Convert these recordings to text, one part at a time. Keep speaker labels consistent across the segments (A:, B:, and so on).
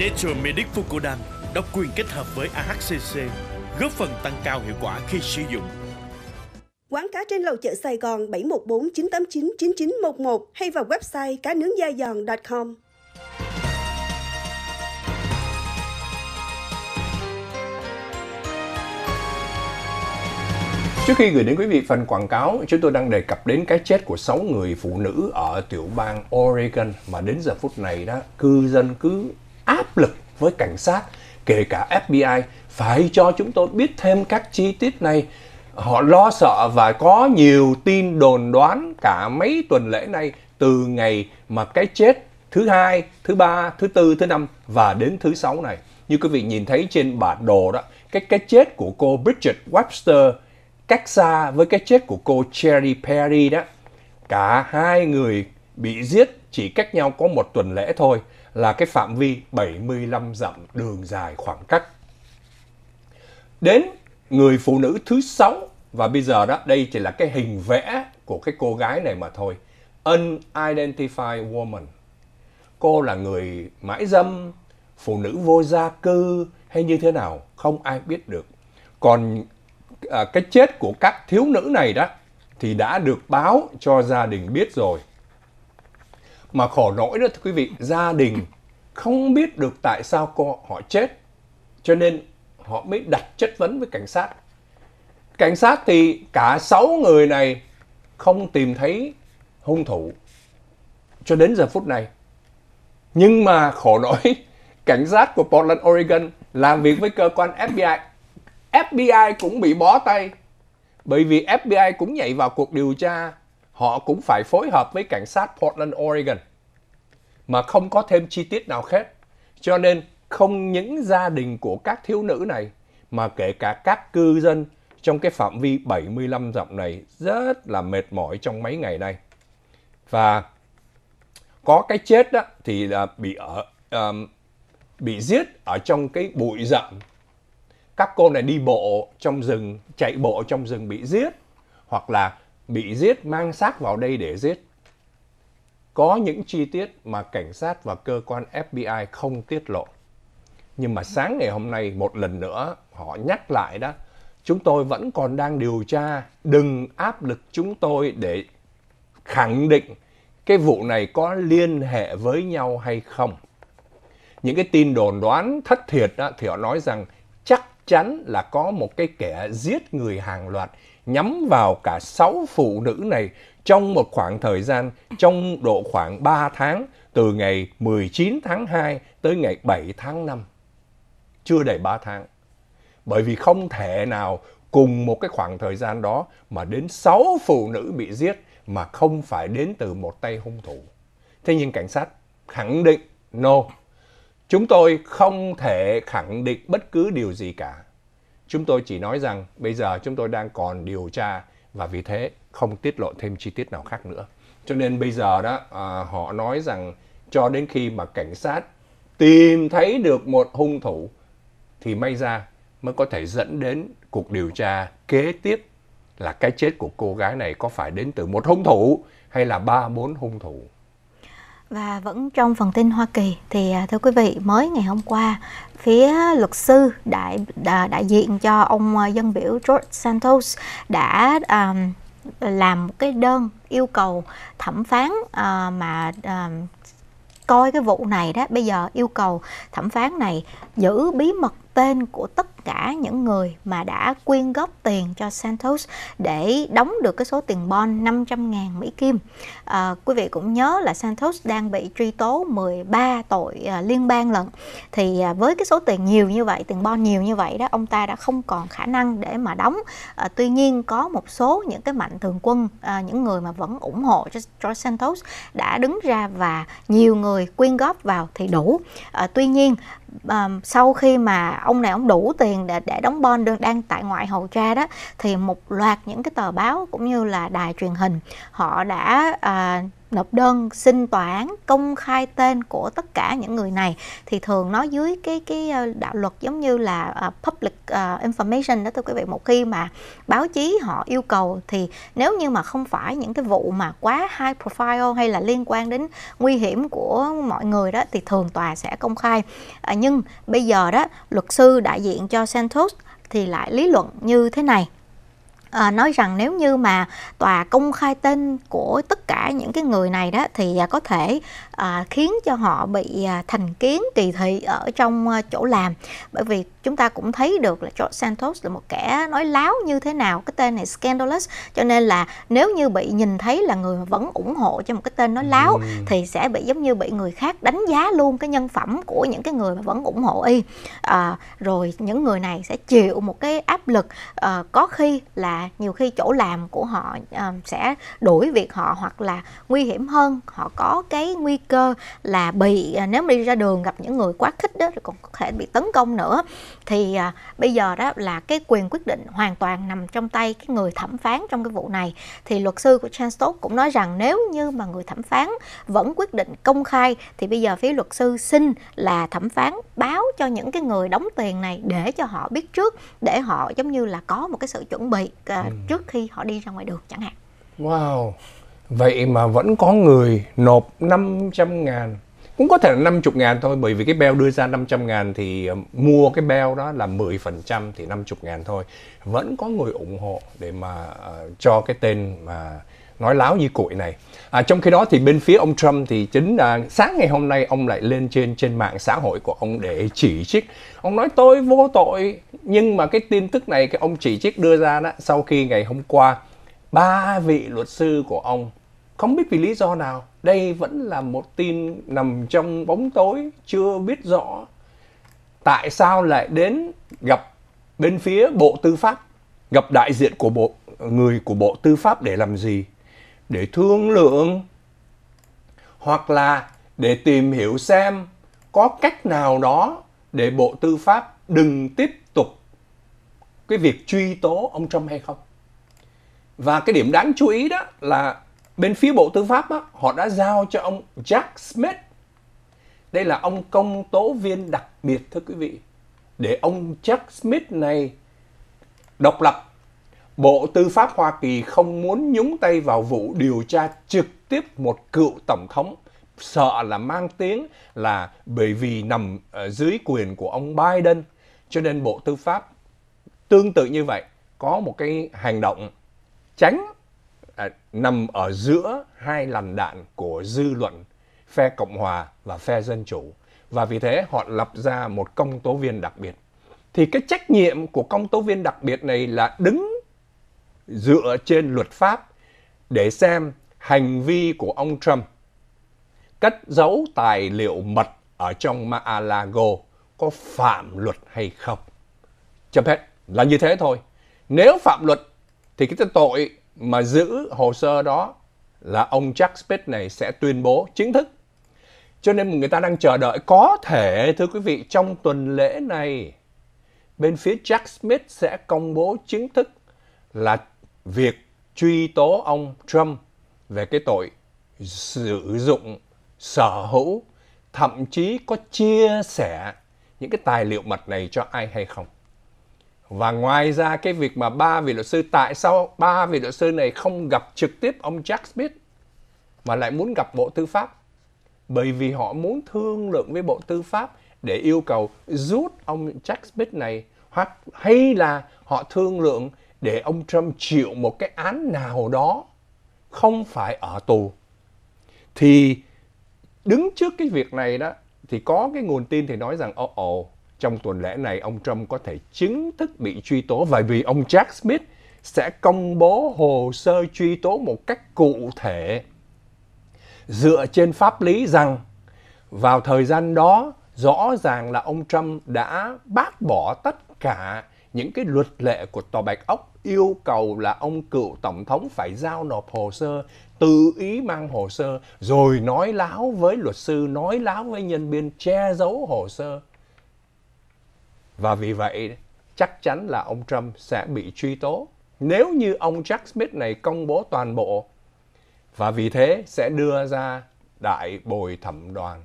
A: Nature Medic Fucodan độc quyền kết hợp với AHCC, góp phần tăng cao hiệu quả khi sử
B: dụng. Quán cá trên lầu chợ Sài Gòn 714 989 9911 hay vào website cá nướng da giòn.com.
A: Trước khi gửi đến quý vị phần quảng cáo, chúng tôi đang đề cập đến cái chết của 6 người phụ nữ ở tiểu bang Oregon mà đến giờ phút này đó, cư dân cứ áp lực với cảnh sát, kể cả FBI phải cho chúng tôi biết thêm các chi tiết này. Họ lo sợ và có nhiều tin đồn đoán cả mấy tuần lễ này từ ngày mà cái chết thứ hai, thứ ba, thứ tư, thứ năm và đến thứ sáu này. Như quý vị nhìn thấy trên bản đồ đó, cái cái chết của cô Bridget Webster cách xa với cái chết của cô Cherry Perry đó. Cả hai người bị giết chỉ cách nhau có một tuần lễ thôi là cái phạm vi 75 dặm đường dài khoảng cách. Đến người phụ nữ thứ sáu và bây giờ đó đây chỉ là cái hình vẽ của cái cô gái này mà thôi. Unidentified woman. Cô là người mãi dâm, phụ nữ vô gia cư hay như thế nào không ai biết được. Còn à, cái chết của các thiếu nữ này đó thì đã được báo cho gia đình biết rồi mà khổ nỗi đó thưa quý vị gia đình không biết được tại sao cô họ chết cho nên họ mới đặt chất vấn với cảnh sát cảnh sát thì cả sáu người này không tìm thấy hung thủ cho đến giờ phút này nhưng mà khổ nỗi cảnh sát của Portland Oregon làm việc với cơ quan FBI FBI cũng bị bó tay bởi vì FBI cũng nhảy vào cuộc điều tra họ cũng phải phối hợp với cảnh sát Portland, Oregon mà không có thêm chi tiết nào khác. Cho nên không những gia đình của các thiếu nữ này mà kể cả các cư dân trong cái phạm vi 75 dặm này rất là mệt mỏi trong mấy ngày nay. Và có cái chết đó thì là bị ở um, bị giết ở trong cái bụi rậm. Các cô này đi bộ trong rừng, chạy bộ trong rừng bị giết hoặc là bị giết mang xác vào đây để giết. Có những chi tiết mà cảnh sát và cơ quan FBI không tiết lộ. Nhưng mà sáng ngày hôm nay một lần nữa họ nhắc lại đó, chúng tôi vẫn còn đang điều tra, đừng áp lực chúng tôi để khẳng định cái vụ này có liên hệ với nhau hay không. Những cái tin đồn đoán thất thiệt đó, thì họ nói rằng chắc chắn là có một cái kẻ giết người hàng loạt nhắm vào cả sáu phụ nữ này trong một khoảng thời gian trong độ khoảng 3 tháng từ ngày 19 tháng 2 tới ngày 7 tháng 5. Chưa đầy 3 tháng. Bởi vì không thể nào cùng một cái khoảng thời gian đó mà đến 6 phụ nữ bị giết mà không phải đến từ một tay hung thủ. Thế nhưng cảnh sát khẳng định no. Chúng tôi không thể khẳng định bất cứ điều gì cả. Chúng tôi chỉ nói rằng bây giờ chúng tôi đang còn điều tra và vì thế không tiết lộ thêm chi tiết nào khác nữa. Cho nên bây giờ đó à, họ nói rằng cho đến khi mà cảnh sát tìm thấy được một hung thủ thì may ra mới có thể dẫn đến cuộc điều tra kế tiếp là cái chết của cô gái này có phải đến từ một hung thủ hay là ba bốn hung thủ
B: và vẫn trong phần tin Hoa Kỳ thì à, thưa quý vị, mới ngày hôm qua, phía luật sư đại à, đại diện cho ông à, dân biểu George Santos đã um, làm một cái đơn yêu cầu thẩm phán uh, mà uh, coi cái vụ này đó bây giờ yêu cầu thẩm phán này giữ bí mật tên của tất cả những người mà đã quyên góp tiền cho Santos để đóng được cái số tiền bond 500.000 Mỹ Kim. À, quý vị cũng nhớ là Santos đang bị truy tố 13 tội à, liên bang lận. Thì à, với cái số tiền nhiều như vậy, tiền bond nhiều như vậy đó, ông ta đã không còn khả năng để mà đóng. À, tuy nhiên có một số những cái mạnh thường quân, à, những người mà vẫn ủng hộ cho, cho Santos đã đứng ra và nhiều người quyên góp vào thì đủ. À, tuy nhiên à, sau khi mà ông này ông đủ tiền để để đóng bon đang, đang tại ngoại hầu tra đó thì một loạt những cái tờ báo cũng như là đài truyền hình họ đã à, nộp đơn xin tòa án công khai tên của tất cả những người này thì thường nó dưới cái cái ờ, đạo luật giống như là uh, public uh, information đó thưa quý vị một khi mà báo chí họ yêu cầu thì nếu như mà không phải những cái vụ mà quá high profile hay là liên quan đến nguy hiểm của mọi người đó thì thường tòa sẽ công khai uh, nhưng bây giờ đó luật sư đại diện cho Santos thì lại lý luận như thế này à, nói rằng nếu như mà tòa công khai tên của tất cả những cái người này đó thì à, có thể à, khiến cho họ bị à, thành kiến kỳ thị ở trong à, chỗ làm bởi vì chúng ta cũng thấy được là George Santos là một kẻ nói láo như thế nào cái tên này scandalous cho nên là nếu như bị nhìn thấy là người vẫn ủng hộ cho một cái tên nói láo ừ. thì sẽ bị giống như bị người khác đánh giá luôn cái nhân phẩm của những cái người mà vẫn ủng hộ y à, rồi những người này sẽ chịu một cái áp lực à, có khi là nhiều khi chỗ làm của họ ờ, sẽ đuổi việc họ hoặc là nguy hiểm hơn họ có cái nguy cơ là bị ờ, nếu mà đi ra đường gặp những người quá khích đó còn có thể bị tấn công nữa thì ờ, bây giờ đó là cái quyền quyết định hoàn toàn nằm trong tay cái người thẩm phán trong cái vụ này thì luật sư của Chanstot cũng nói rằng nếu như mà người thẩm phán vẫn quyết định công khai thì bây giờ phía luật sư xin là thẩm phán báo cho những cái người đóng tiền này để cho họ biết trước để họ giống như là có một cái sự chuẩn bị ừ. trước khi họ đi ra ngoài đường chẳng hạn.
A: Wow. Vậy mà vẫn có người nộp 500 ngàn cũng có thể là 50 ngàn thôi bởi vì cái bell đưa ra 500 ngàn thì ờ, mua cái bell đó là 10% thì 50 ngàn thôi vẫn có người ủng hộ để mà uh, cho cái tên mà nói láo như cuội này à, trong khi đó thì bên phía ông Trump thì chính à, sáng ngày hôm nay ông lại lên trên trên mạng xã hội của ông để chỉ trích ông nói tôi vô tội nhưng mà cái tin tức này cái ông chỉ trích đưa ra đó sau khi ngày hôm qua ba vị luật sư của ông không biết vì lý do nào đây vẫn là một tin nằm trong bóng tối chưa biết rõ tại sao lại đến gặp bên phía bộ tư pháp gặp đại diện của bộ người của bộ tư pháp để làm gì để thương lượng hoặc là để tìm hiểu xem có cách nào đó để Bộ Tư pháp đừng tiếp tục cái việc truy tố ông Trump hay không. Và cái điểm đáng chú ý đó là bên phía Bộ Tư pháp á, họ đã giao cho ông Jack Smith. Đây là ông công tố viên đặc biệt thưa quý vị. Để ông Jack Smith này độc lập Bộ Tư pháp Hoa Kỳ không muốn nhúng tay vào vụ điều tra trực tiếp một cựu tổng thống sợ là mang tiếng là bởi vì nằm dưới quyền của ông Biden cho nên Bộ Tư pháp tương tự như vậy có một cái hành động tránh à, nằm ở giữa hai làn đạn của dư luận phe Cộng hòa và phe Dân chủ và vì thế họ lập ra một công tố viên đặc biệt thì cái trách nhiệm của công tố viên đặc biệt này là đứng dựa trên luật pháp để xem hành vi của ông Trump cất giấu tài liệu mật ở trong Mar-a-Lago có phạm luật hay không. Chấm hết. Là như thế thôi. Nếu phạm luật thì cái tội mà giữ hồ sơ đó là ông Jack Smith này sẽ tuyên bố chính thức. Cho nên người ta đang chờ đợi có thể thưa quý vị trong tuần lễ này bên phía Jack Smith sẽ công bố chính thức là việc truy tố ông Trump về cái tội sử dụng, sở hữu, thậm chí có chia sẻ những cái tài liệu mật này cho ai hay không. Và ngoài ra cái việc mà ba vị luật sư, tại sao ba vị luật sư này không gặp trực tiếp ông Jack Smith mà lại muốn gặp Bộ Tư pháp? Bởi vì họ muốn thương lượng với Bộ Tư pháp để yêu cầu rút ông Jack Smith này hoặc hay là họ thương lượng để ông Trump chịu một cái án nào đó không phải ở tù. Thì đứng trước cái việc này đó thì có cái nguồn tin thì nói rằng ồ ồ trong tuần lễ này ông Trump có thể chính thức bị truy tố bởi vì ông Jack Smith sẽ công bố hồ sơ truy tố một cách cụ thể dựa trên pháp lý rằng vào thời gian đó rõ ràng là ông Trump đã bác bỏ tất cả những cái luật lệ của tòa Bạch Ốc yêu cầu là ông cựu tổng thống phải giao nộp hồ sơ, tự ý mang hồ sơ, rồi nói láo với luật sư, nói láo với nhân viên, che giấu hồ sơ. Và vì vậy, chắc chắn là ông Trump sẽ bị truy tố nếu như ông Jack Smith này công bố toàn bộ và vì thế sẽ đưa ra đại bồi thẩm đoàn.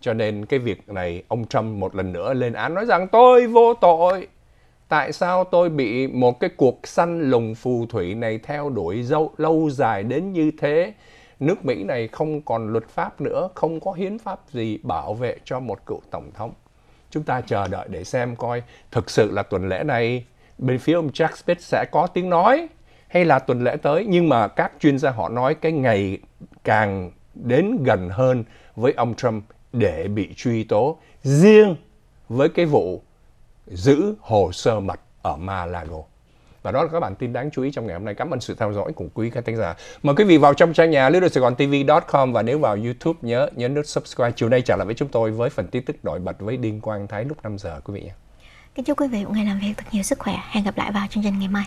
A: Cho nên cái việc này ông Trump một lần nữa lên án nói rằng tôi vô tội tại sao tôi bị một cái cuộc săn lùng phù thủy này theo đuổi dâu, lâu dài đến như thế nước Mỹ này không còn luật pháp nữa không có hiến pháp gì bảo vệ cho một cựu tổng thống chúng ta chờ đợi để xem coi thực sự là tuần lễ này bên phía ông Jack Spitz sẽ có tiếng nói hay là tuần lễ tới nhưng mà các chuyên gia họ nói cái ngày càng đến gần hơn với ông Trump để bị truy tố riêng với cái vụ giữ hồ sơ mật ở Malago. Và đó là các bản tin đáng chú ý trong ngày hôm nay. Cảm ơn sự theo dõi của quý khán thính giả. Mời quý vị vào trong trang nhà Lữ Sài Gòn TV.com và nếu vào YouTube nhớ nhấn nút subscribe. Chiều nay trở lại với chúng tôi với phần tin tức nổi bật với Đinh Quang Thái lúc 5 giờ quý vị nhé.
B: Kính chúc quý vị một ngày làm việc thật nhiều sức khỏe. Hẹn gặp lại vào chương trình ngày mai.